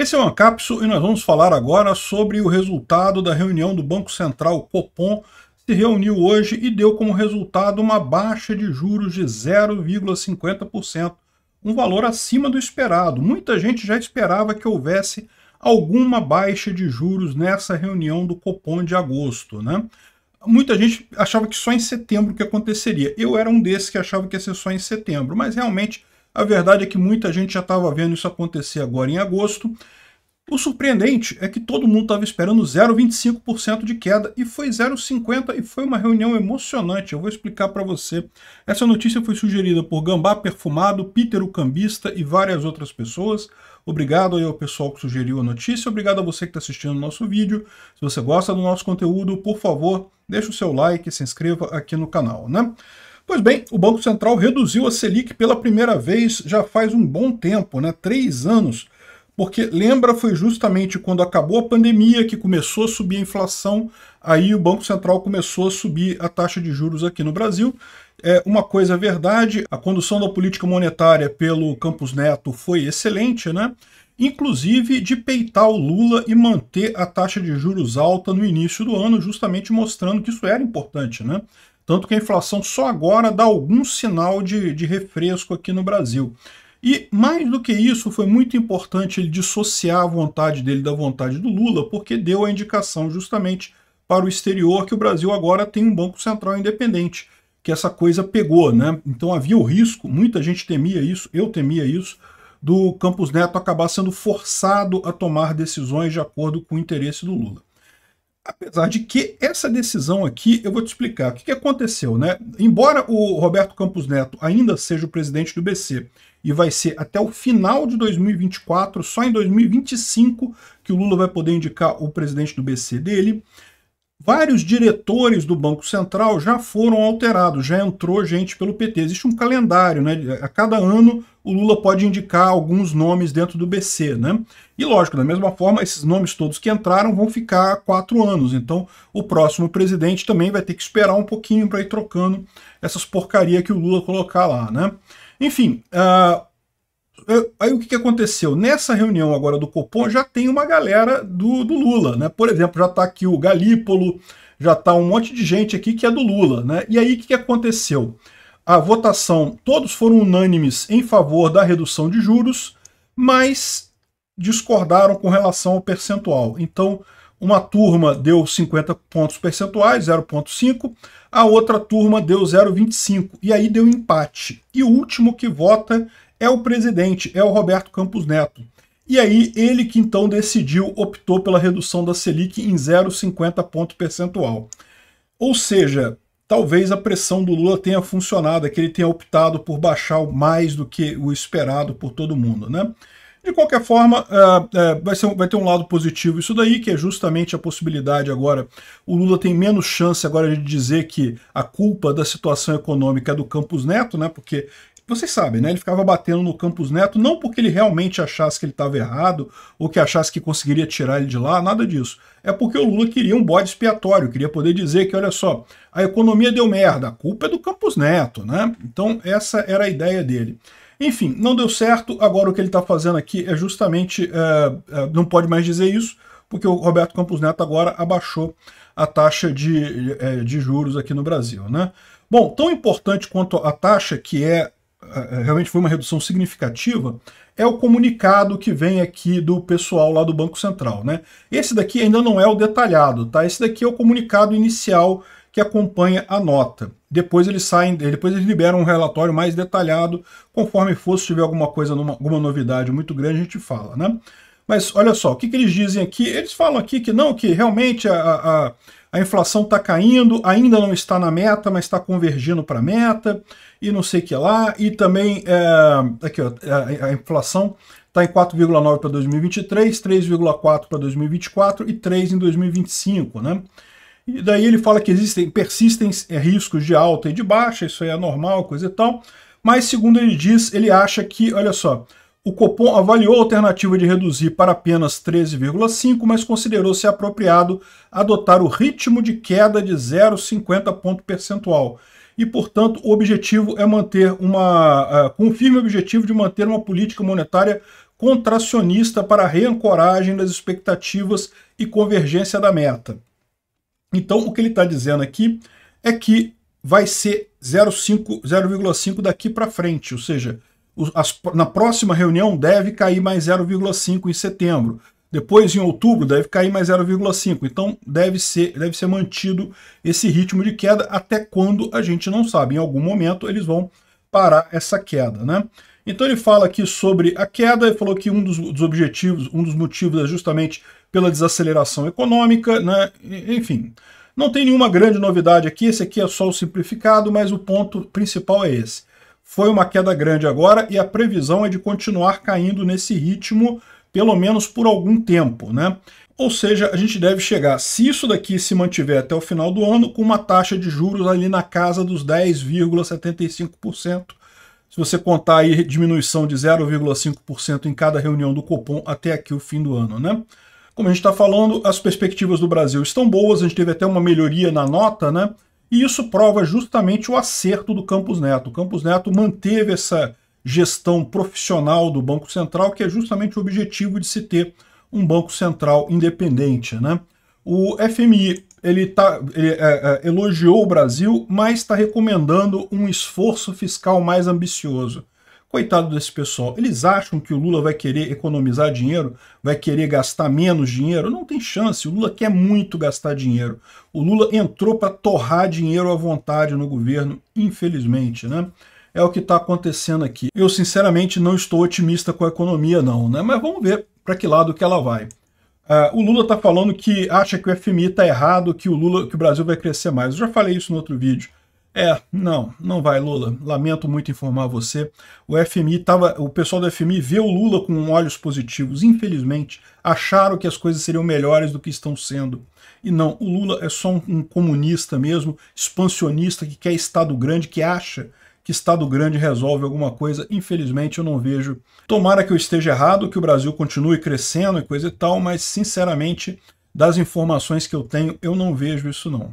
Esse é o Ancapso e nós vamos falar agora sobre o resultado da reunião do Banco Central, o Copom, se reuniu hoje e deu como resultado uma baixa de juros de 0,50%, um valor acima do esperado. Muita gente já esperava que houvesse alguma baixa de juros nessa reunião do Copom de agosto, né? Muita gente achava que só em setembro que aconteceria. Eu era um desses que achava que ia ser só em setembro, mas realmente a verdade é que muita gente já estava vendo isso acontecer agora em agosto. O surpreendente é que todo mundo estava esperando 0,25% de queda e foi 0,50% e foi uma reunião emocionante. Eu vou explicar para você. Essa notícia foi sugerida por Gambá Perfumado, Peter o Cambista e várias outras pessoas. Obrigado aí ao pessoal que sugeriu a notícia, obrigado a você que está assistindo o nosso vídeo. Se você gosta do nosso conteúdo, por favor, deixe o seu like e se inscreva aqui no canal, né? Pois bem, o Banco Central reduziu a Selic pela primeira vez já faz um bom tempo, né? três anos, porque lembra foi justamente quando acabou a pandemia que começou a subir a inflação, aí o Banco Central começou a subir a taxa de juros aqui no Brasil. É, uma coisa é verdade, a condução da política monetária pelo Campos Neto foi excelente, né? inclusive de peitar o Lula e manter a taxa de juros alta no início do ano, justamente mostrando que isso era importante, né? Tanto que a inflação só agora dá algum sinal de, de refresco aqui no Brasil. E mais do que isso, foi muito importante ele dissociar a vontade dele da vontade do Lula, porque deu a indicação justamente para o exterior que o Brasil agora tem um Banco Central independente, que essa coisa pegou, né? Então havia o risco, muita gente temia isso, eu temia isso, do Campos Neto acabar sendo forçado a tomar decisões de acordo com o interesse do Lula. Apesar de que essa decisão aqui, eu vou te explicar o que, que aconteceu, né? Embora o Roberto Campos Neto ainda seja o presidente do BC e vai ser até o final de 2024, só em 2025 que o Lula vai poder indicar o presidente do BC dele, Vários diretores do Banco Central já foram alterados, já entrou gente pelo PT. Existe um calendário, né? A cada ano o Lula pode indicar alguns nomes dentro do BC, né? E lógico, da mesma forma, esses nomes todos que entraram vão ficar quatro anos. Então, o próximo presidente também vai ter que esperar um pouquinho para ir trocando essas porcaria que o Lula colocar lá, né? Enfim, uh, Aí o que, que aconteceu? Nessa reunião agora do Copom já tem uma galera do, do Lula, né? Por exemplo, já está aqui o Galípolo, já está um monte de gente aqui que é do Lula, né? E aí o que, que aconteceu? A votação, todos foram unânimes em favor da redução de juros, mas discordaram com relação ao percentual. Então, uma turma deu 50 pontos percentuais, 0,5, a outra turma deu 0,25, e aí deu empate. E o último que vota é o presidente, é o Roberto Campos Neto. E aí ele que então decidiu, optou pela redução da Selic em 0,50 ponto percentual. Ou seja, talvez a pressão do Lula tenha funcionado, é que ele tenha optado por baixar mais do que o esperado por todo mundo, né? De qualquer forma, é, é, vai, ser, vai ter um lado positivo isso daí, que é justamente a possibilidade agora. O Lula tem menos chance agora de dizer que a culpa da situação econômica é do Campos Neto, né? Porque vocês sabem, né? Ele ficava batendo no Campos Neto, não porque ele realmente achasse que ele estava errado, ou que achasse que conseguiria tirar ele de lá, nada disso. É porque o Lula queria um bode expiatório, queria poder dizer que, olha só, a economia deu merda, a culpa é do Campos Neto, né? Então essa era a ideia dele. Enfim, não deu certo, agora o que ele está fazendo aqui é justamente, é, é, não pode mais dizer isso, porque o Roberto Campos Neto agora abaixou a taxa de, é, de juros aqui no Brasil. Né? Bom, tão importante quanto a taxa, que é é, é, realmente foi uma redução significativa, é o comunicado que vem aqui do pessoal lá do Banco Central. Né? Esse daqui ainda não é o detalhado, tá? Esse daqui é o comunicado inicial que acompanha a nota. Depois eles saem, depois eles liberam um relatório mais detalhado, conforme for, se tiver alguma coisa, numa, alguma novidade muito grande, a gente fala, né? Mas olha só, o que, que eles dizem aqui? Eles falam aqui que não, que realmente a, a a inflação está caindo, ainda não está na meta, mas está convergindo para a meta, e não sei o que lá, e também é, aqui, ó, é, a, a inflação está em 4,9 para 2023, 3,4 para 2024 e 3 em 2025, né? E daí ele fala que existem, persistem é, riscos de alta e de baixa, isso aí é normal, coisa e tal. Mas, segundo ele diz, ele acha que, olha só, o Copom avaliou a alternativa de reduzir para apenas 13,5, mas considerou-se apropriado adotar o ritmo de queda de 0,50 ponto percentual. E, portanto, o objetivo é manter uma. Uh, com o firme objetivo de manter uma política monetária contracionista para a reancoragem das expectativas e convergência da meta. Então, o que ele está dizendo aqui é que vai ser 0,5 daqui para frente, ou seja, as, na próxima reunião deve cair mais 0,5 em setembro. Depois, em outubro, deve cair mais 0,5. Então, deve ser, deve ser mantido esse ritmo de queda até quando a gente não sabe. Em algum momento, eles vão parar essa queda. Né? Então, ele fala aqui sobre a queda e falou que um dos, dos, objetivos, um dos motivos é justamente pela desaceleração econômica. Né? Enfim, não tem nenhuma grande novidade aqui. Esse aqui é só o simplificado, mas o ponto principal é esse. Foi uma queda grande agora e a previsão é de continuar caindo nesse ritmo, pelo menos por algum tempo, né? Ou seja, a gente deve chegar, se isso daqui se mantiver até o final do ano, com uma taxa de juros ali na casa dos 10,75%. Se você contar aí diminuição de 0,5% em cada reunião do Copom até aqui o fim do ano, né? Como a gente está falando, as perspectivas do Brasil estão boas, a gente teve até uma melhoria na nota, né? E isso prova justamente o acerto do Campos Neto. O Campos Neto manteve essa gestão profissional do Banco Central, que é justamente o objetivo de se ter um Banco Central independente. Né? O FMI ele tá, ele, é, é, elogiou o Brasil, mas está recomendando um esforço fiscal mais ambicioso. Coitado desse pessoal, eles acham que o Lula vai querer economizar dinheiro, vai querer gastar menos dinheiro? Não tem chance, o Lula quer muito gastar dinheiro. O Lula entrou para torrar dinheiro à vontade no governo, infelizmente, né? É o que está acontecendo aqui. Eu, sinceramente, não estou otimista com a economia, não, né? Mas vamos ver para que lado que ela vai. Uh, o Lula está falando que acha que o FMI está errado, que o Lula, que o Brasil vai crescer mais. Eu já falei isso no outro vídeo. É, não, não vai, Lula. Lamento muito informar você. O FMI tava, o pessoal do FMI vê o Lula com olhos positivos. Infelizmente, acharam que as coisas seriam melhores do que estão sendo. E não, o Lula é só um, um comunista mesmo, expansionista que quer Estado grande, que acha que Estado grande resolve alguma coisa. Infelizmente, eu não vejo. Tomara que eu esteja errado, que o Brasil continue crescendo e coisa e tal, mas sinceramente, das informações que eu tenho, eu não vejo isso não.